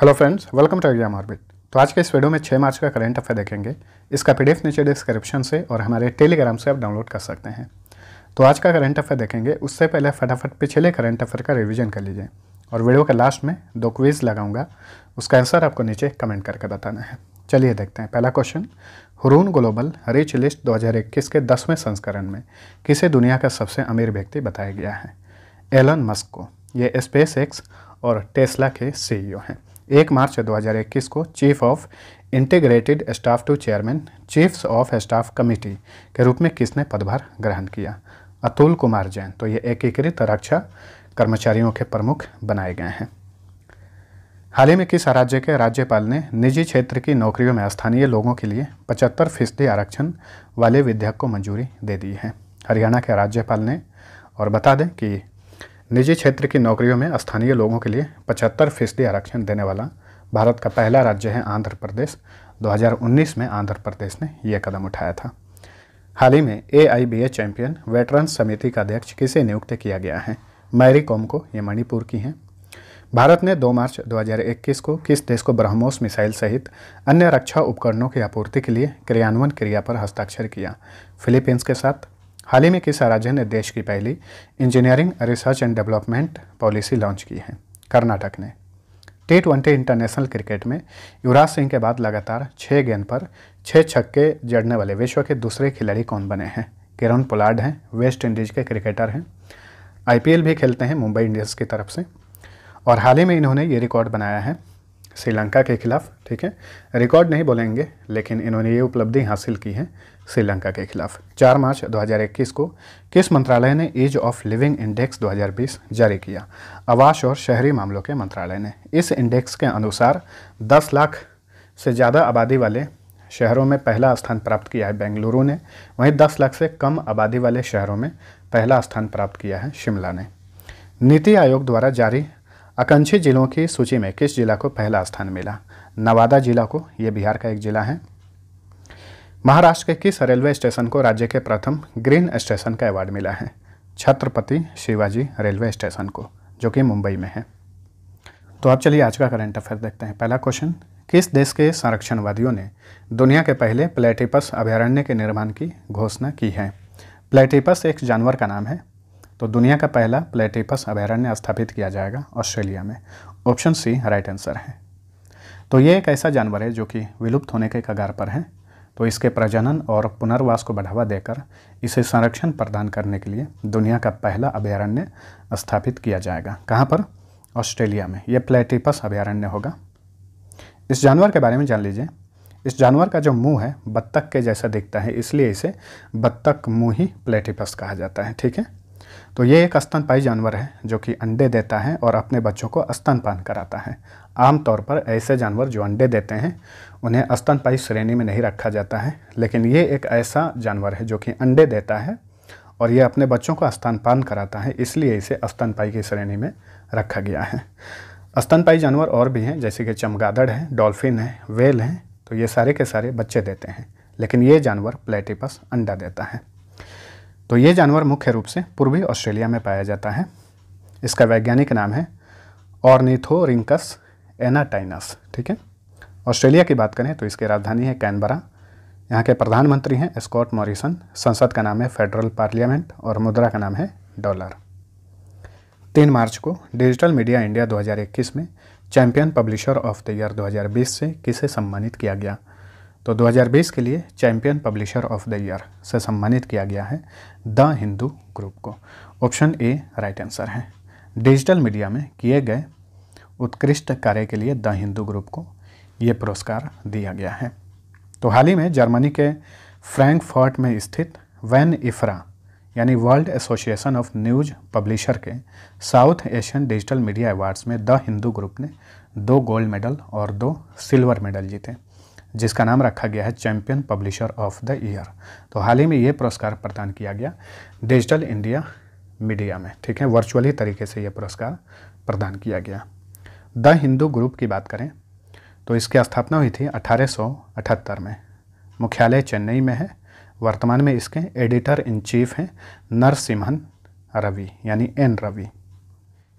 hello friends welcome to exam orbit तो आज के इस वीडियो में 6 मार्च का करंट अफेयर देखेंगे इसका पीडीएफ नीचे डिस्क्रिप्शन से और हमारे टेलीग्राम से आप डाउनलोड कर सकते हैं तो आज का करंट अफेयर देखेंगे उससे पहले फटाफट पिछले करंट अफेयर का रिविजन कर लीजिए और वीडियो के लास्ट में दो क्वीज़ लगाऊंगा उसका आंसर आपको नीचे कमेंट करके बताना है चलिए देखते हैं पहला question Hurun global rich list दो के दसवें संस्करण में किसे दुनिया का सबसे अमीर व्यक्ति बताया गया है एलन मस्क को ये स्पेस एक्स और टेस्ला के सी e हैं एक मार्च 2021 को chief of integrated staff to chairman chiefs of staff committee के रूप में किसने पदभार ग्रहण किया अतुल कुमार जैन तो ये एकीकृत रक्षा कर्मचारियों के प्रमुख बनाए गए हैं हाल ही में किस राज्य के राज्यपाल ने निजी क्षेत्र की नौकरियों में स्थानीय लोगों के लिए पचहत्तर फीसदी आरक्षण वाले विधेयक को मंजूरी दे दी है हरियाणा के राज्यपाल ने और बता दें कि निजी क्षेत्र की नौकरियों में स्थानीय लोगों के लिए पचहत्तर फीसदी आरक्षण देने वाला भारत का पहला राज्य है आंध्र प्रदेश 2019 में आंध्र प्रदेश ने यह कदम उठाया था हाल ही में A I B A champion veterans समिति का अध्यक्ष किसे नियुक्त किया गया है मैरी कॉम को ये मणिपुर की हैं भारत ने 2 मार्च 2021 को किस देश को ब्रह्मोस मिसाइल सहित अन्य रक्षा उपकरणों की आपूर्ति के लिए क्रियान्वयन क्रिया पर हस्ताक्षर किया फिलीपींस के साथ हाल ही में किसा राज्य ने देश की पहली engineering research and development policy launch की है कर्नाटक ने टी ट्वेंटी इंटरनेशनल क्रिकेट में युवराज सिंह के बाद लगातार छः गेंद पर छः छक्के जड़ने वाले विश्व के दूसरे खिलाड़ी कौन बने हैं किरण पोलार्ड हैं वेस्ट इंडीज़ के क्रिकेटर हैं आईपीएल भी खेलते हैं मुंबई इंडियंस की तरफ से और हाल ही में इन्होंने ये रिकॉर्ड बनाया है श्रीलंका के खिलाफ ठीक है रिकॉर्ड नहीं बोलेंगे लेकिन इन्होंने ये उपलब्धि हासिल की है श्रीलंका के खिलाफ 4 मार्च 2021 को किस मंत्रालय ने एज ऑफ लिविंग इंडेक्स 2020 जारी किया आवास और शहरी मामलों के मंत्रालय ने इस इंडेक्स के अनुसार 10 लाख से ज़्यादा आबादी वाले शहरों में पहला स्थान प्राप्त किया है बेंगलुरु ने वहीं 10 लाख से कम आबादी वाले शहरों में पहला स्थान प्राप्त किया है शिमला ने नीति आयोग द्वारा जारी आकांक्षी जिलों की सूची में किस जिला को पहला स्थान मिला नवादा जिला को ये बिहार का एक जिला है महाराष्ट्र के किस रेलवे स्टेशन को राज्य के प्रथम ग्रीन स्टेशन का अवार्ड मिला है छत्रपति शिवाजी रेलवे स्टेशन को जो कि मुंबई में है तो अब चलिए आज का करंट अफेयर देखते हैं पहला क्वेश्चन किस देश के संरक्षणवादियों ने दुनिया के पहले प्लेटिपस अभ्यारण्य के निर्माण की घोषणा की है प्लेटिपस एक जानवर का नाम है तो दुनिया का पहला प्लेटिपस अभ्यारण्य स्थापित किया जाएगा ऑस्ट्रेलिया में ऑप्शन सी राइट आंसर है तो ये एक ऐसा जानवर है जो कि विलुप्त होने के कगार पर है तो इसके प्रजनन और पुनर्वास को बढ़ावा देकर इसे संरक्षण प्रदान करने के लिए दुनिया का पहला अभयारण्य स्थापित किया जाएगा कहाँ पर ऑस्ट्रेलिया में यह प्लेटिपस अभयारण्य होगा इस जानवर के बारे में जान लीजिए इस जानवर का जो मुंह है बत्तख के जैसा दिखता है इसलिए इसे बत्तख मुँह ही प्लेटिपस कहा जाता है ठीक है तो ये एक स्तनपाई जानवर है जो कि अंडे देता है और अपने बच्चों को स्तनपान कराता है आमतौर पर ऐसे जानवर जो अंडे देते हैं उन्हें स्तनपाई श्रेणी में नहीं रखा जाता है लेकिन ये एक ऐसा जानवर है जो कि अंडे देता है और ये अपने बच्चों को स्तनपान कराता है इसलिए इसे स्तनपाई की श्रेणी में रखा गया है स्तनपाई जानवर और भी हैं जैसे कि चमगादड़ है डॉल्फिन है वेल हैं तो ये सारे के सारे बच्चे देते हैं लेकिन ये जानवर प्लेटिपस अंडा देता है तो ये जानवर मुख्य रूप से पूर्वी ऑस्ट्रेलिया में पाया जाता है इसका वैज्ञानिक नाम है ऑर्निथोरिंकस एनाटाइनस ठीक है ऑस्ट्रेलिया की बात करें तो इसकी राजधानी है कैनबरा यहाँ के प्रधानमंत्री हैं स्कॉट मॉरिसन संसद का नाम है फेडरल पार्लियामेंट और मुद्रा का नाम है डॉलर तीन मार्च को डिजिटल मीडिया इंडिया 2021 में champion publisher of the year 2020 से किसे सम्मानित किया गया तो 2020 के लिए champion publisher of the year से सम्मानित किया गया है द हिंदू ग्रुप को ऑप्शन ए राइट आंसर है डिजिटल मीडिया में किए गए उत्कृष्ट कार्य के लिए द हिंदू ग्रुप को ये पुरस्कार दिया गया है तो हाल ही में जर्मनी के फ्रैंकफर्ट में स्थित वैन इफ्रा यानी world association of news publisher के South Asian digital media awards में द हिंदू ग्रुप ने दो गोल्ड मेडल और दो सिल्वर मेडल जीते जिसका नाम रखा गया है champion publisher of the year तो हाल ही में ये पुरस्कार प्रदान किया गया डिजिटल इंडिया मीडिया में ठीक है वर्चुअली तरीके से ये पुरस्कार प्रदान किया गया द हिंदू ग्रुप की बात करें तो इसकी स्थापना हुई थी 1878 में मुख्यालय चेन्नई में है वर्तमान में इसके एडिटर इन चीफ हैं नरसिम्हन रवि यानी N Ravi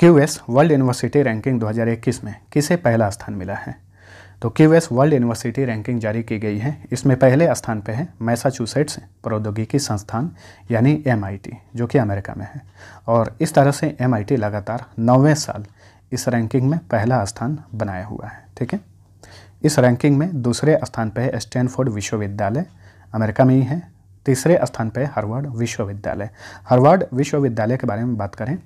Q S world university ranking 2021 में किसे पहला स्थान मिला है तो Q S world university ranking जारी की गई है इसमें पहले स्थान पर है मैसाचुसेट्स प्रौद्योगिकी संस्थान यानी एम जो कि अमेरिका में है और इस तरह से एम लगातार नौवें साल इस रैंकिंग में पहला स्थान बनाया हुआ है ठीक है इस रैंकिंग में दूसरे स्थान पर है स्टैनफोर्ड विश्वविद्यालय अमेरिका में ही है तीसरे स्थान पर है विश्वविद्यालय हरवर्ड विश्वविद्यालय के बारे में बात करें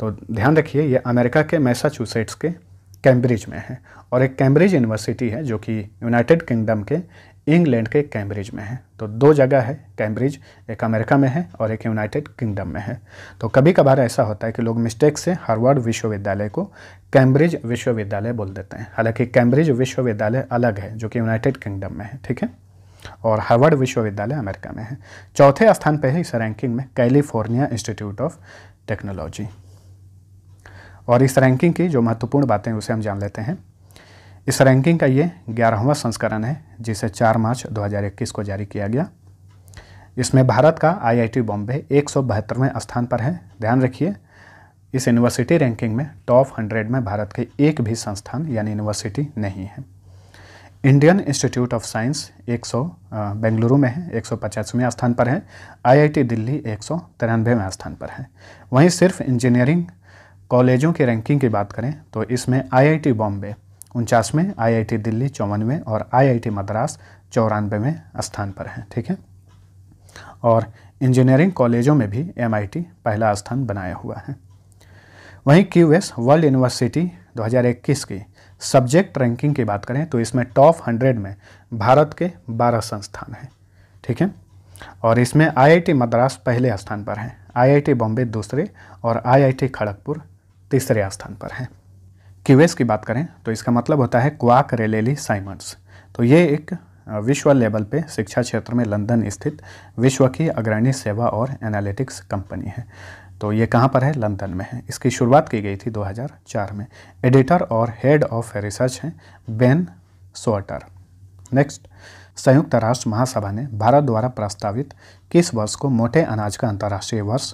तो ध्यान रखिए ये अमेरिका के मैसाचुसेट्स के कैम्ब्रिज में है और एक कैम्ब्रिज यूनिवर्सिटी है जो कि यूनाइटेड किंगडम के इंग्लैंड के कैम्ब्रिज में है तो दो जगह है कैम्ब्रिज एक अमेरिका में है और एक यूनाइटेड किंगडम में है तो कभी कभार ऐसा होता है कि लोग मिस्टेक से हार्वर्ड विश्वविद्यालय को कैम्ब्रिज विश्वविद्यालय बोल देते हैं हालांकि कैम्ब्रिज विश्वविद्यालय अलग है जो कि यूनाइटेड किंगडम में है ठीक है और हार्वर्ड विश्वविद्यालय अमेरिका में है चौथे स्थान पर है इस रैंकिंग में कैलिफोर्निया इंस्टीट्यूट ऑफ टेक्नोलॉजी और इस रैंकिंग की जो महत्वपूर्ण बातें उसे हम जान लेते हैं इस रैंकिंग का ये ग्यारहवां संस्करण है जिसे 4 मार्च 2021 को जारी किया गया इसमें भारत का आईआईटी बॉम्बे एक स्थान पर है ध्यान रखिए इस यूनिवर्सिटी रैंकिंग में टॉप हंड्रेड में भारत के एक भी संस्थान यानी यूनिवर्सिटी नहीं है Indian Institute of Science 100 Bengaluru में है एक सौ स्थान पर है आईआईटी दिल्ली एक सौ स्थान पर है वहीं सिर्फ इंजीनियरिंग कॉलेजों की रैंकिंग की बात करें तो इसमें आईआईटी बॉम्बे उनचासवें आईआईटी दिल्ली चौवनवें और आईआईटी मद्रास चौरानवेवें स्थान पर है ठीक है और इंजीनियरिंग कॉलेजों में भी एम पहला स्थान बनाया हुआ है वहीं क्यू एस वर्ल्ड यूनिवर्सिटी 2021 की सब्जेक्ट रैंकिंग की बात करें तो इसमें टॉप हंड्रेड में भारत के बारह संस्थान हैं ठीक है और इसमें आईआईटी मद्रास पहले स्थान पर हैं आईआईटी बॉम्बे दूसरे और आईआईटी खड़गपुर तीसरे स्थान पर है क्यूएस की बात करें तो इसका मतलब होता है क्वाक रेलेली साइमंड्स तो ये एक विश्व लेवल पे शिक्षा क्षेत्र में लंदन स्थित विश्व की अग्रणी सेवा और एनालिटिक्स कंपनी है तो ये कहाँ पर है लंदन में है इसकी शुरुआत की गई थी 2004 में एडिटर और हेड ऑफ रिसर्च हैं बेन सोटर नेक्स्ट संयुक्त राष्ट्र महासभा ने भारत द्वारा प्रस्तावित किस वर्ष को मोटे अनाज का अंतर्राष्ट्रीय वर्ष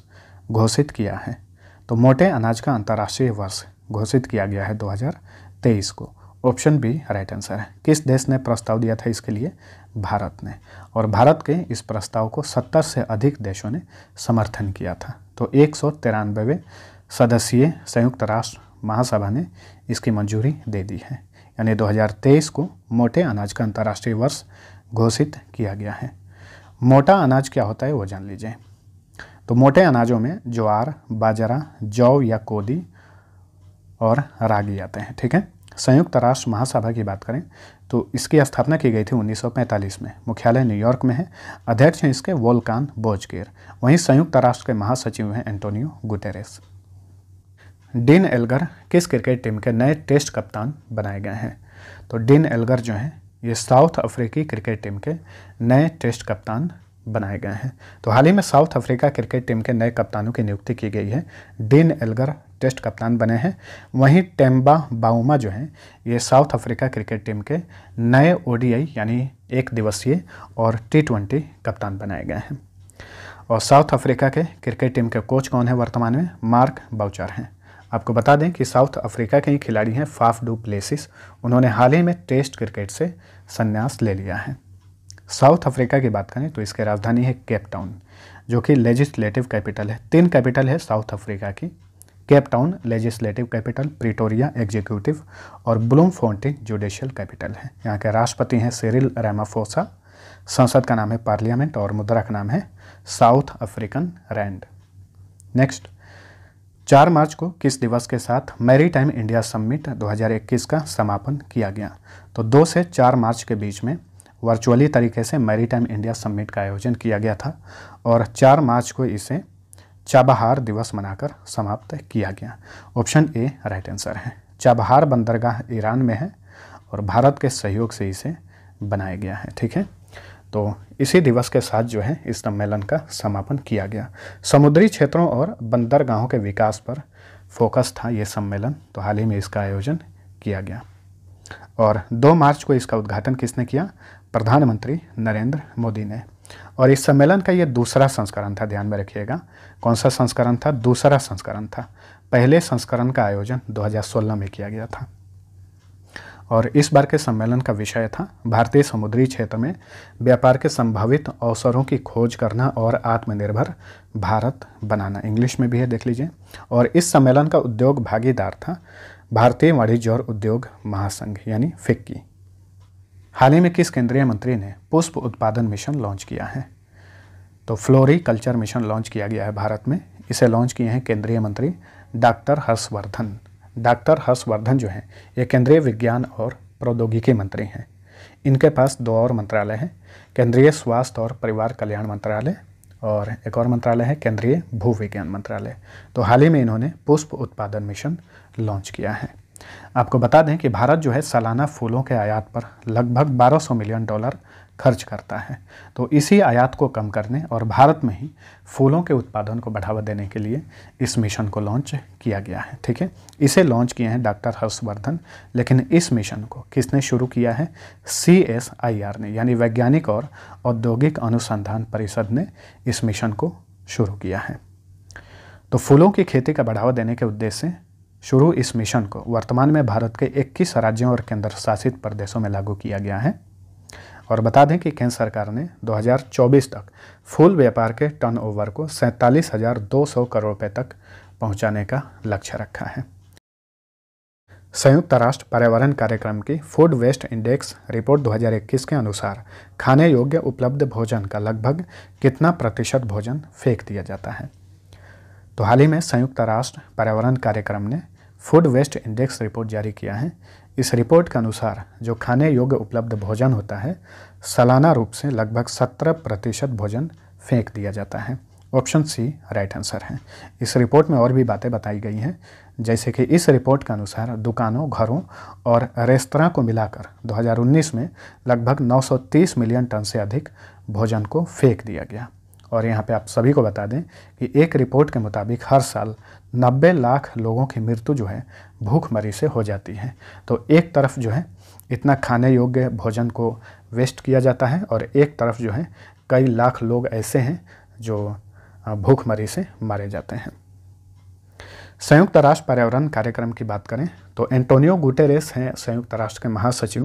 घोषित किया है तो मोटे अनाज का अंतर्राष्ट्रीय वर्ष घोषित किया गया है 2023 को ऑप्शन बी राइट आंसर है किस देश ने प्रस्ताव दिया था इसके लिए भारत ने और भारत के इस प्रस्ताव को 70 से अधिक देशों ने समर्थन किया था तो एक सदस्यीय संयुक्त राष्ट्र महासभा ने इसकी मंजूरी दे दी है यानी 2023 को मोटे अनाज का अंतर्राष्ट्रीय वर्ष घोषित किया गया है मोटा अनाज क्या होता है वो जान लीजिए तो मोटे अनाजों में ज्वार बाजरा जौ या कोदी और रागी आते हैं ठीक है संयुक्त राष्ट्र महासभा की बात करें तो इसकी स्थापना की गई थी 1945 में मुख्यालय न्यूयॉर्क में है अध्यक्ष हैं इसके वोलकान बोजकेर वहीं संयुक्त राष्ट्र के महासचिव हैं एंटोनियो गुटेरेस डिन एल्गर किस क्रिकेट टीम के नए टेस्ट कप्तान बनाए गए हैं तो डिन एल्गर जो हैं ये साउथ अफ्रीकी क्रिकेट टीम के नए टेस्ट कप्तान बनाए गए हैं तो हाल ही में साउथ अफ्रीका क्रिकेट टीम के नए कप्तानों की नियुक्ति की गई है डीन एल्गर टेस्ट कप्तान बने हैं वहीं टेम्बा बाउमा जो हैं ये साउथ अफ्रीका क्रिकेट टीम के नए ओडीआई यानी एक दिवसीय और टी ट्वेंटी कप्तान बनाए गए हैं और साउथ अफ्रीका के क्रिकेट टीम के कोच कौन है वर्तमान में मार्क बाउचर हैं आपको बता दें कि साउथ अफ्रीका के ही खिलाड़ी हैं फाफ डू प्लेसिस उन्होंने हाल ही में टेस्ट क्रिकेट से संन्यास ले लिया है साउथ अफ्रीका की बात करें तो इसकी राजधानी है केप टाउन जो कि लेजिस्लेटिव कैपिटल है तीन कैपिटल है साउथ अफ्रीका की Cape Town legislative capital Pretoria executive और ब्लूम फाउंटेन जुडिशियल कैपिटल है यहाँ के राष्ट्रपति हैं सिरिल रेमाफोसा संसद का नाम है पार्लियामेंट और मुद्रा का नाम है साउथ अफ्रीकन रैंड नेक्स्ट चार मार्च को किस दिवस के साथ मैरी टाइम इंडिया समिट 2021 का समापन किया गया तो दो से चार मार्च के बीच में वर्चुअली तरीके से मैरी टाइम इंडिया समिट का आयोजन किया गया था और चार मार्च को इसे चाबहार दिवस मनाकर समाप्त किया गया ऑप्शन ए राइट आंसर है चाबहार बंदरगाह ईरान में है और भारत के सहयोग से इसे बनाया गया है ठीक है तो इसी दिवस के साथ जो है इस सम्मेलन का समापन किया गया समुद्री क्षेत्रों और बंदरगाहों के विकास पर फोकस था ये सम्मेलन तो हाल ही में इसका आयोजन किया गया और 2 मार्च को इसका उद्घाटन किसने किया प्रधानमंत्री नरेंद्र मोदी ने और इस सम्मेलन का यह दूसरा संस्करण था ध्यान में रखिएगा कौन सा संस्करण था दूसरा संस्करण था पहले संस्करण का आयोजन 2016 में किया गया था और इस बार के सम्मेलन का विषय था भारतीय समुद्री क्षेत्र में व्यापार के संभावित अवसरों की खोज करना और आत्मनिर्भर भारत बनाना इंग्लिश में भी है देख लीजिए और इस सम्मेलन का उद्योग भागीदार था भारतीय वाणिज्य और उद्योग महासंघ यानी फिक्की हाल ही में किस केंद्रीय मंत्री ने पुष्प उत्पादन मिशन लॉन्च किया है तो फ्लोरी कल्चर मिशन लॉन्च किया गया है भारत में इसे लॉन्च किए हैं केंद्रीय मंत्री डॉक्टर हर्षवर्धन डॉक्टर हर्षवर्धन जो हैं ये केंद्रीय विज्ञान और प्रौद्योगिकी मंत्री हैं इनके पास दो और मंत्रालय हैं केंद्रीय स्वास्थ्य और परिवार कल्याण मंत्रालय और एक और मंत्रालय है केंद्रीय भू विज्ञान मंत्रालय तो हाल ही में इन्होंने पुष्प उत्पादन मिशन लॉन्च किया है आपको बता दें कि भारत जो है सालाना फूलों के आयात पर लगभग 1200 मिलियन डॉलर खर्च करता है तो इसी आयात को कम करने और भारत में ही फूलों के उत्पादन को बढ़ावा देने के लिए इस मिशन को लॉन्च किया गया है ठीक है इसे लॉन्च किए हैं डॉक्टर हर्षवर्धन लेकिन इस मिशन को किसने शुरू किया है सी एस आई आर ने यानी वैज्ञानिक और औद्योगिक अनुसंधान परिषद ने इस मिशन को शुरू किया है तो फूलों की खेती का बढ़ावा देने के उद्देश्य से शुरू इस मिशन को वर्तमान में भारत के 21 राज्यों और केंद्र शासित प्रदेशों में लागू किया गया है और बता दें कि केंद्र सरकार ने 2024 तक फूल व्यापार के टर्नओवर को सैंतालीस करोड़ रुपये तक पहुंचाने का लक्ष्य रखा है संयुक्त राष्ट्र पर्यावरण कार्यक्रम की फूड वेस्ट इंडेक्स रिपोर्ट 2021 के अनुसार खाने योग्य उपलब्ध भोजन का लगभग कितना प्रतिशत भोजन फेंक दिया जाता है तो हाल ही में संयुक्त राष्ट्र पर्यावरण कार्यक्रम ने फूड वेस्ट इंडेक्स रिपोर्ट जारी किया है इस रिपोर्ट के अनुसार जो खाने योग्य उपलब्ध भोजन होता है सालाना रूप से लगभग सत्रह प्रतिशत भोजन फेंक दिया जाता है ऑप्शन सी राइट आंसर है इस रिपोर्ट में और भी बातें बताई गई हैं जैसे कि इस रिपोर्ट के अनुसार दुकानों घरों और रेस्तरा को मिलाकर 2019 में लगभग 930 मिलियन टन से अधिक भोजन को फेंक दिया गया और यहाँ पे आप सभी को बता दें कि एक रिपोर्ट के मुताबिक हर साल 90 लाख लोगों की मृत्यु जो है भूखमरी से हो जाती है तो एक तरफ जो है इतना खाने योग्य भोजन को वेस्ट किया जाता है और एक तरफ जो है कई लाख लोग ऐसे हैं जो भूखमरी से मारे जाते हैं संयुक्त राष्ट्र पर्यावरण कार्यक्रम की बात करें तो एंटोनियो गुटेरेस हैं संयुक्त राष्ट्र के महासचिव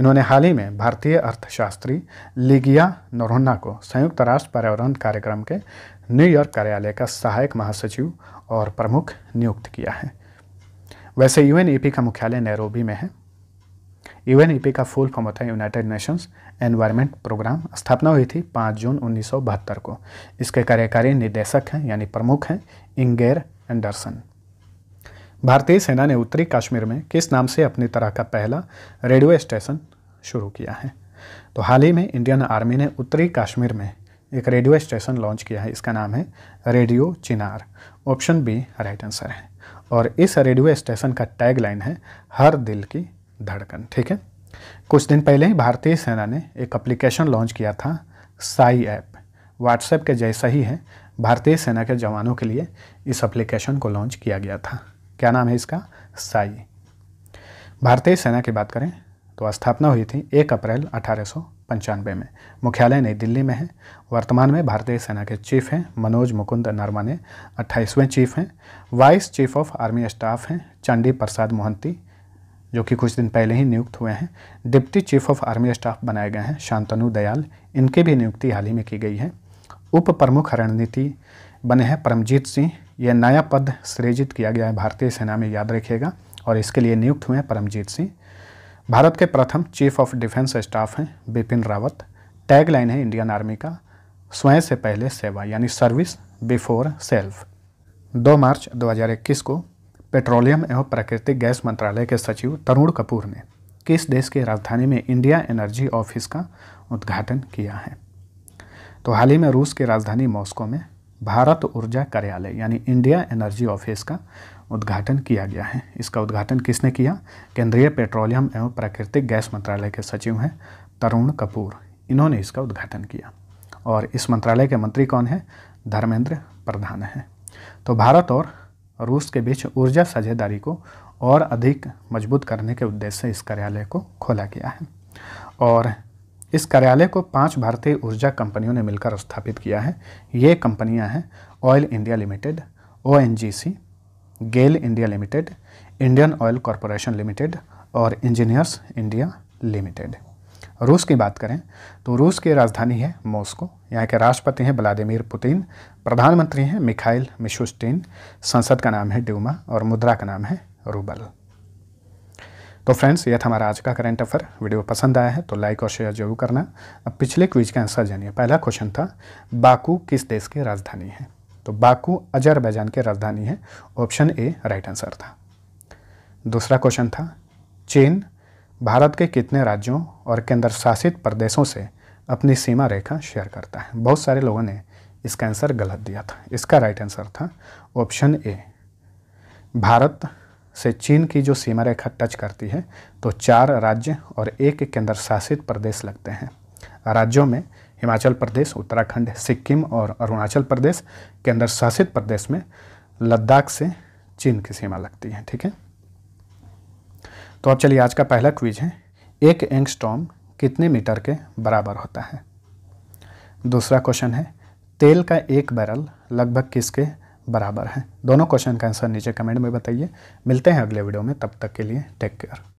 इन्होंने हाल ही में भारतीय अर्थशास्त्री लिगिया नरोन्ना को संयुक्त राष्ट्र पर्यावरण कार्यक्रम के न्यूयॉर्क कार्यालय का सहायक महासचिव और प्रमुख नियुक्त किया है वैसे यूएनईपी का मुख्यालय नैरोबी में है यूएनईपी का फुल फॉर्म होता है यूनाइटेड नेशंस एनवायरनमेंट प्रोग्राम स्थापना हुई थी 5 जून उन्नीस को इसके कार्यकारी निदेशक हैं यानी प्रमुख हैं इंगेर एंडरसन भारतीय सेना ने उत्तरी कश्मीर में किस नाम से अपनी तरह का पहला रेडियो स्टेशन शुरू किया है तो हाल ही में इंडियन आर्मी ने उत्तरी कश्मीर में एक रेडियो स्टेशन लॉन्च किया है इसका नाम है radio Chinar option B right answer है और इस रेडियो स्टेशन का टैग लाइन है हर दिल की धड़कन ठीक है कुछ दिन पहले ही भारतीय सेना ने एक एप्लीकेशन लॉन्च किया था साई ऐप व्हाट्सएप के जैसा ही है भारतीय सेना के जवानों के लिए इस एप्लीकेशन को लॉन्च किया गया था क्या नाम है इसका साई भारतीय सेना की बात करें तो स्थापना हुई थी एक अप्रैल अठारह में मुख्यालय नई दिल्ली में है वर्तमान में भारतीय सेना के चीफ हैं मनोज मुकुंद नरवाने अट्ठाईसवें चीफ हैं vice chief of army staff हैं चंडी प्रसाद मोहंती जो कि कुछ दिन पहले ही नियुक्त हुए हैं deputy chief of army staff बनाए गए हैं शांतनु दयाल इनकी भी नियुक्ति हाल ही में की गई है उप प्रमुख रणनीति बने हैं परमजीत सिंह यह नया पद सृजित किया गया है भारतीय सेना में याद रखिएगा और इसके लिए नियुक्त हुए हैं परमजीत सिंह भारत के प्रथम चीफ ऑफ डिफेंस स्टाफ हैं बिपिन रावत टैग लाइन है इंडियन आर्मी का स्वयं से पहले सेवा यानी सर्विस बिफोर सेल्फ 2 मार्च 2021 को पेट्रोलियम एवं प्राकृतिक गैस मंत्रालय के सचिव तरुण कपूर ने किस देश की राजधानी में इंडिया एनर्जी ऑफिस का उद्घाटन किया है तो हाल ही में रूस की राजधानी मॉस्को में भारत ऊर्जा कार्यालय यानी इंडिया एनर्जी ऑफिस का उद्घाटन किया गया है इसका उद्घाटन किसने किया केंद्रीय पेट्रोलियम एवं प्राकृतिक गैस मंत्रालय के सचिव हैं तरुण कपूर इन्होंने इसका उद्घाटन किया और इस मंत्रालय के मंत्री कौन हैं धर्मेंद्र प्रधान हैं तो भारत और रूस के बीच ऊर्जा साझेदारी को और अधिक मजबूत करने के उद्देश्य से इस कार्यालय को खोला गया है और इस कार्यालय को पांच भारतीय ऊर्जा कंपनियों ने मिलकर स्थापित किया है ये कंपनियां हैं ऑयल इंडिया लिमिटेड ओ GAIL India limited Indian oil corporation limited और इंजीनियर्स इंडिया लिमिटेड रूस की बात करें तो रूस की राजधानी है मॉस्को यहाँ के राष्ट्रपति हैं व्लादिमिर पुतिन प्रधानमंत्री हैं मिखाइल मिशुस्टिन संसद का नाम है ड्यूमा और मुद्रा का नाम है रूबल तो फ्रेंड्स ये था हमारा आज का करंट अफेयर वीडियो पसंद आया है तो लाइक और शेयर जरूर करना अब पिछले क्विज का आंसर जानिए पहला क्वेश्चन था बाकू किस देश की राजधानी है तो बाकू अजरबैजान की राजधानी है ऑप्शन ए राइट आंसर था दूसरा क्वेश्चन था चीन भारत के कितने राज्यों और केंद्र शासित प्रदेशों से अपनी सीमा रेखा शेयर करता है बहुत सारे लोगों ने इसका आंसर गलत दिया था इसका राइट आंसर था ऑप्शन ए भारत से चीन की जो सीमा रेखा टच करती है तो चार राज्य और एक केंद्र शासित प्रदेश लगते हैं राज्यों में हिमाचल प्रदेश उत्तराखंड सिक्किम और अरुणाचल प्रदेश केंद्र शासित प्रदेश में लद्दाख से चीन की सीमा लगती है ठीक है तो अब चलिए आज का पहला क्विज है एक एंगस्टॉम कितने मीटर के बराबर होता है दूसरा क्वेश्चन है तेल का एक बैरल लगभग किसके बराबर हैं दोनों क्वेश्चन का आंसर नीचे कमेंट में बताइए मिलते हैं अगले वीडियो में तब तक के लिए टेक केयर